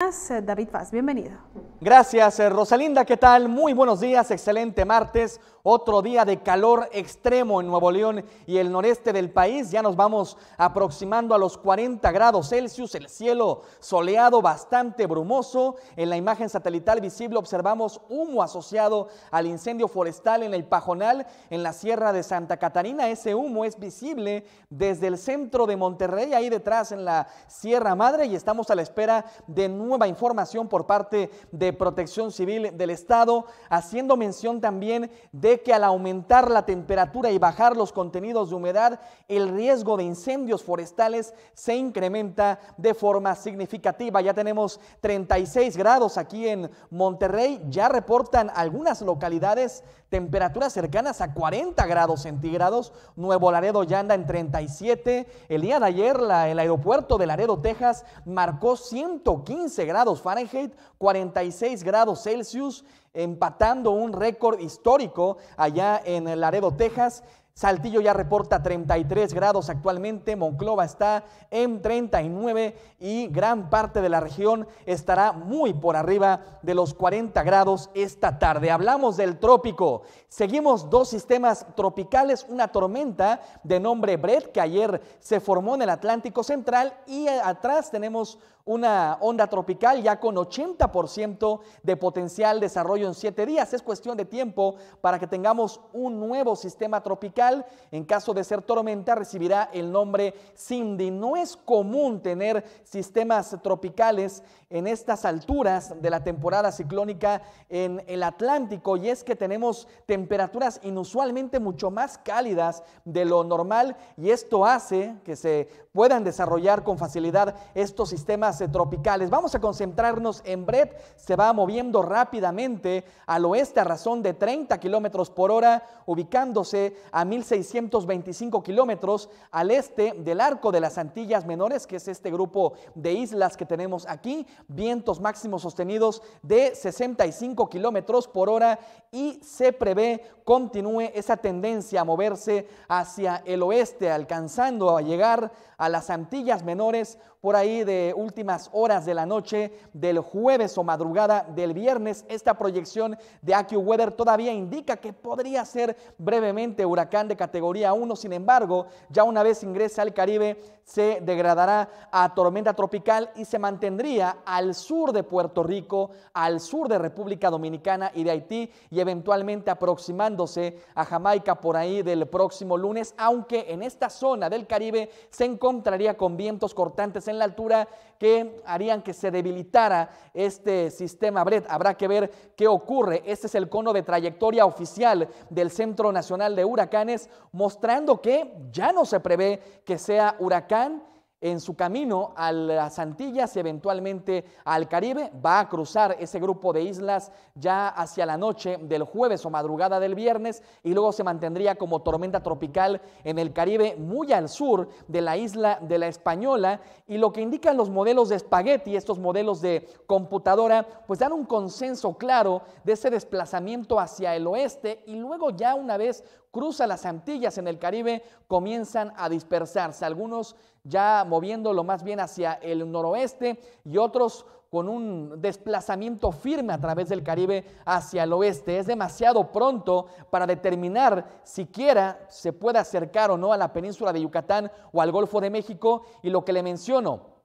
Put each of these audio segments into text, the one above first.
Eh, David Faz, bienvenido. Gracias, eh, Rosalinda, ¿qué tal? Muy buenos días, excelente martes. Otro día de calor extremo en Nuevo León y el noreste del país. Ya nos vamos aproximando a los 40 grados Celsius, el cielo soleado, bastante brumoso. En la imagen satelital visible observamos humo asociado al incendio forestal en el Pajonal, en la Sierra de Santa Catarina. Ese humo es visible desde el centro de Monterrey, ahí detrás en la Sierra Madre, y estamos a la espera de nueva información por parte de Protección Civil del Estado, haciendo mención también de que al aumentar la temperatura y bajar los contenidos de humedad, el riesgo de incendios forestales se incrementa de forma significativa. Ya tenemos 36 grados aquí en Monterrey, ya reportan algunas localidades temperaturas cercanas a 40 grados centígrados. Nuevo Laredo ya anda en 37. El día de ayer el aeropuerto de Laredo, Texas, marcó 115 grados Fahrenheit, 46 grados Celsius, empatando un récord histórico allá en Laredo, Texas. Saltillo ya reporta 33 grados actualmente, Monclova está en 39 y gran parte de la región estará muy por arriba de los 40 grados esta tarde. Hablamos del trópico. Seguimos dos sistemas tropicales, una tormenta de nombre Brett que ayer se formó en el Atlántico Central y atrás tenemos una onda tropical ya con 80% de potencial desarrollo en 7 días. Es cuestión de tiempo para que tengamos un nuevo sistema tropical. En caso de ser tormenta recibirá el nombre Cindy. No es común tener sistemas tropicales en estas alturas de la temporada ciclónica en el Atlántico y es que tenemos temperaturas inusualmente mucho más cálidas de lo normal y esto hace que se puedan desarrollar con facilidad estos sistemas tropicales. Vamos a concentrarnos en Brett. Se va moviendo rápidamente al oeste a razón de 30 kilómetros por hora, ubicándose a 1625 kilómetros al este del arco de las Antillas Menores, que es este grupo de islas que tenemos aquí. Vientos máximos sostenidos de 65 kilómetros por hora y se prevé continúe esa tendencia a moverse hacia el oeste, alcanzando a llegar a las Antillas Menores por ahí de última horas de la noche del jueves o madrugada del viernes. Esta proyección de Weather todavía indica que podría ser brevemente huracán de categoría 1. Sin embargo, ya una vez ingresa al Caribe, se degradará a tormenta tropical y se mantendría al sur de Puerto Rico, al sur de República Dominicana y de Haití y eventualmente aproximándose a Jamaica por ahí del próximo lunes, aunque en esta zona del Caribe se encontraría con vientos cortantes en la altura que harían que se debilitara este sistema BRED. Habrá que ver qué ocurre. Este es el cono de trayectoria oficial del Centro Nacional de Huracanes, mostrando que ya no se prevé que sea huracán en su camino a las Antillas y eventualmente al Caribe. Va a cruzar ese grupo de islas ya hacia la noche del jueves o madrugada del viernes y luego se mantendría como tormenta tropical en el Caribe muy al sur de la isla de la Española. Y lo que indican los modelos de espagueti, estos modelos de computadora, pues dan un consenso claro de ese desplazamiento hacia el oeste y luego ya una vez cruza las Antillas en el Caribe, comienzan a dispersarse, algunos ya moviéndolo más bien hacia el noroeste y otros con un desplazamiento firme a través del Caribe hacia el oeste. Es demasiado pronto para determinar siquiera se puede acercar o no a la península de Yucatán o al Golfo de México y lo que le menciono,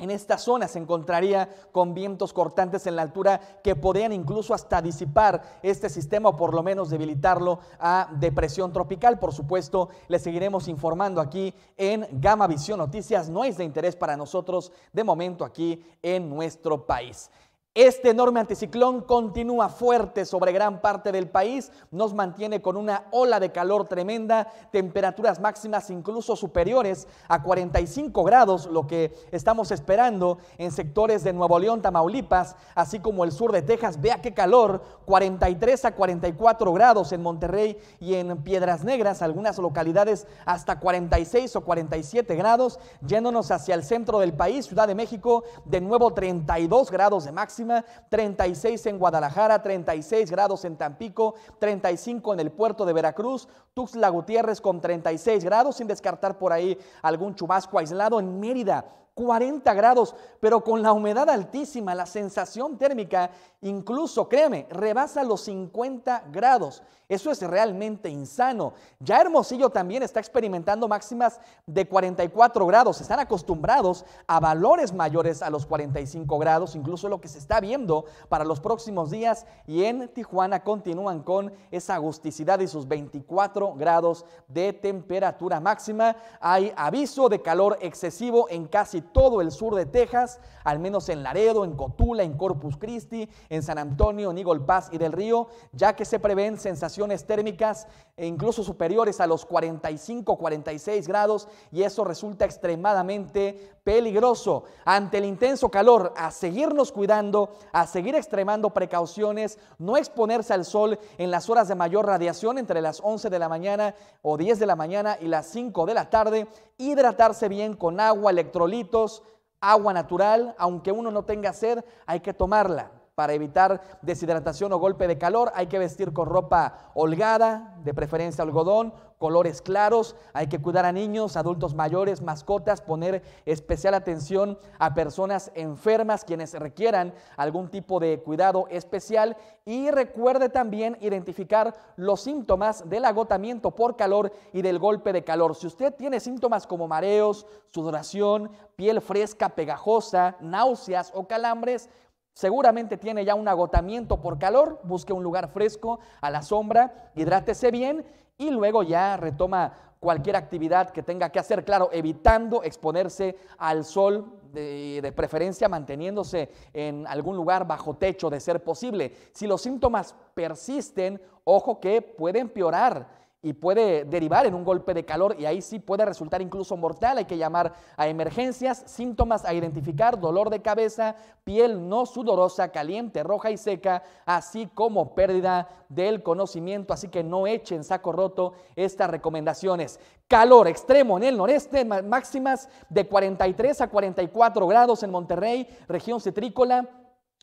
en esta zona se encontraría con vientos cortantes en la altura que podrían incluso hasta disipar este sistema o por lo menos debilitarlo a depresión tropical. Por supuesto, le seguiremos informando aquí en Gama Visión Noticias. No es de interés para nosotros de momento aquí en nuestro país. Este enorme anticiclón continúa fuerte sobre gran parte del país, nos mantiene con una ola de calor tremenda, temperaturas máximas incluso superiores a 45 grados, lo que estamos esperando en sectores de Nuevo León, Tamaulipas, así como el sur de Texas. Vea qué calor, 43 a 44 grados en Monterrey y en Piedras Negras, algunas localidades hasta 46 o 47 grados, yéndonos hacia el centro del país, Ciudad de México, de nuevo 32 grados de máximo, 36 en Guadalajara, 36 grados en Tampico, 35 en el puerto de Veracruz, Tuxla Gutiérrez con 36 grados, sin descartar por ahí algún chubasco aislado en Mérida. 40 grados, pero con la humedad altísima, la sensación térmica incluso, créeme, rebasa los 50 grados. Eso es realmente insano. Ya Hermosillo también está experimentando máximas de 44 grados. Están acostumbrados a valores mayores a los 45 grados, incluso lo que se está viendo para los próximos días. Y en Tijuana continúan con esa agusticidad y sus 24 grados de temperatura máxima. Hay aviso de calor excesivo en casi todo el sur de Texas, al menos en Laredo, en Cotula, en Corpus Christi, en San Antonio, en Eagle Pass y del Río, ya que se prevén sensaciones térmicas e incluso superiores a los 45, 46 grados y eso resulta extremadamente peligroso. Ante el intenso calor, a seguirnos cuidando, a seguir extremando precauciones, no exponerse al sol en las horas de mayor radiación entre las 11 de la mañana o 10 de la mañana y las 5 de la tarde, hidratarse bien con agua, electrolítica agua natural, aunque uno no tenga sed, hay que tomarla. Para evitar deshidratación o golpe de calor hay que vestir con ropa holgada, de preferencia algodón, colores claros, hay que cuidar a niños, adultos mayores, mascotas, poner especial atención a personas enfermas quienes requieran algún tipo de cuidado especial y recuerde también identificar los síntomas del agotamiento por calor y del golpe de calor. Si usted tiene síntomas como mareos, sudoración, piel fresca, pegajosa, náuseas o calambres, seguramente tiene ya un agotamiento por calor, busque un lugar fresco, a la sombra, hidrátese bien y luego ya retoma cualquier actividad que tenga que hacer, claro, evitando exponerse al sol, de, preferencia manteniéndose en algún lugar bajo techo de ser posible. Si los síntomas persisten, ojo que pueden empeorar y puede derivar en un golpe de calor y ahí sí puede resultar incluso mortal. Hay que llamar a emergencias, síntomas a identificar, dolor de cabeza, piel no sudorosa, caliente, roja y seca, así como pérdida del conocimiento. Así que no echen saco roto estas recomendaciones. Calor extremo en el noreste, máximas de 43 a 44 grados en Monterrey, región citrícola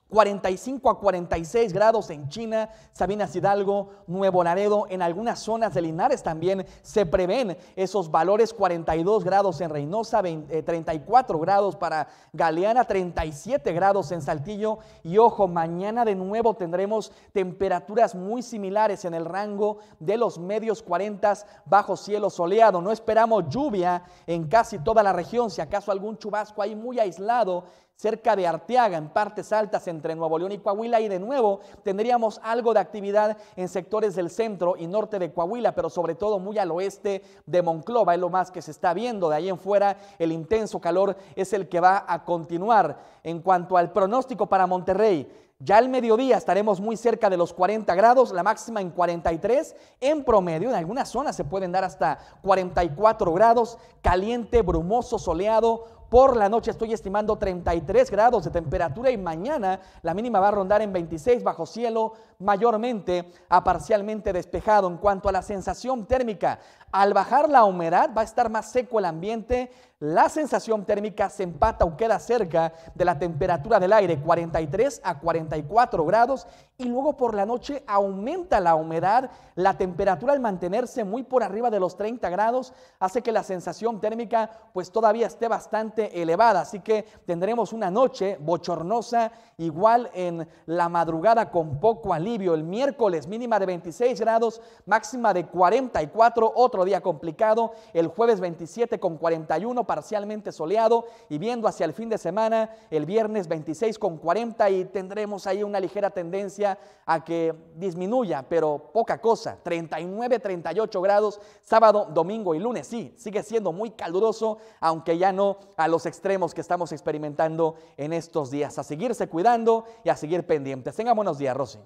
45 a 46 grados en China, Sabinas Hidalgo, Nuevo Laredo, en algunas zonas de Linares también se prevén esos valores 42 grados en Reynosa, 34 eh, grados para Galeana, 37 grados en Saltillo y ojo, mañana de nuevo tendremos temperaturas muy similares en el rango de los medios 40 bajo cielo soleado. No esperamos lluvia en casi toda la región, si acaso algún chubasco ahí muy aislado cerca de Arteaga, en partes altas entre Nuevo León y Coahuila, y de nuevo tendríamos algo de actividad en sectores del centro y norte de Coahuila, pero sobre todo muy al oeste de Monclova, es lo más que se está viendo. De ahí en fuera, el intenso calor es el que va a continuar. En cuanto al pronóstico para Monterrey, ya al mediodía estaremos muy cerca de los 40 grados, la máxima en 43, en promedio en algunas zonas se pueden dar hasta 44 grados, caliente, brumoso, soleado, por la noche estoy estimando 33 grados de temperatura y mañana la mínima va a rondar en 26 bajo cielo, mayormente a parcialmente despejado. En cuanto a la sensación térmica, al bajar la humedad va a estar más seco el ambiente la sensación térmica se empata o queda cerca de la temperatura del aire, 43 a 44 grados, y luego por la noche aumenta la humedad. La temperatura al mantenerse muy por arriba de los 30 grados hace que la sensación térmica pues todavía esté bastante elevada, así que tendremos una noche bochornosa, igual en la madrugada con poco alivio. El miércoles mínima de 26 grados, máxima de 44, otro día complicado, el jueves 27 con 41 parcialmente soleado y viendo hacia el fin de semana, el viernes 26 con 40 y tendremos ahí una ligera tendencia a que disminuya, pero poca cosa, 39, 38 grados sábado, domingo y lunes. Sí, sigue siendo muy caluroso, aunque ya no a los extremos que estamos experimentando en estos días. A seguirse cuidando y a seguir pendientes. Tenga buenos días, Rosy.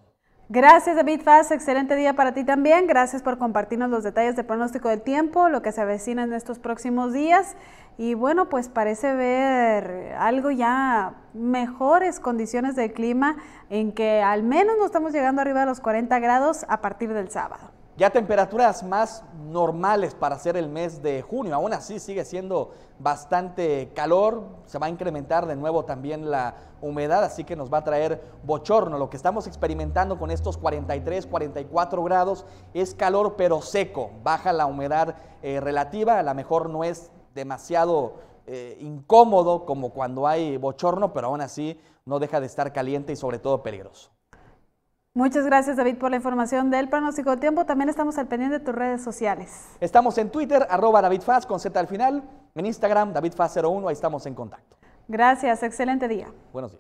Gracias David Faz, excelente día para ti también. Gracias por compartirnos los detalles de pronóstico del tiempo, lo que se avecina en estos próximos días. Y bueno, pues parece ver algo ya mejores condiciones de clima en que al menos no estamos llegando arriba de los 40 grados a partir del sábado. Ya temperaturas más normales para hacer el mes de junio, aún así sigue siendo bastante calor, se va a incrementar de nuevo también la humedad, así que nos va a traer bochorno. Lo que estamos experimentando con estos 43, 44 grados es calor pero seco, baja la humedad eh, relativa, a lo mejor no es demasiado eh, incómodo como cuando hay bochorno, pero aún así no deja de estar caliente y sobre todo peligroso. Muchas gracias David por la información del pronóstico del tiempo. También estamos al pendiente de tus redes sociales. Estamos en Twitter, arroba DavidFaz con Z al final, en Instagram, David DavidFaz01, ahí estamos en contacto. Gracias, excelente día. Buenos días.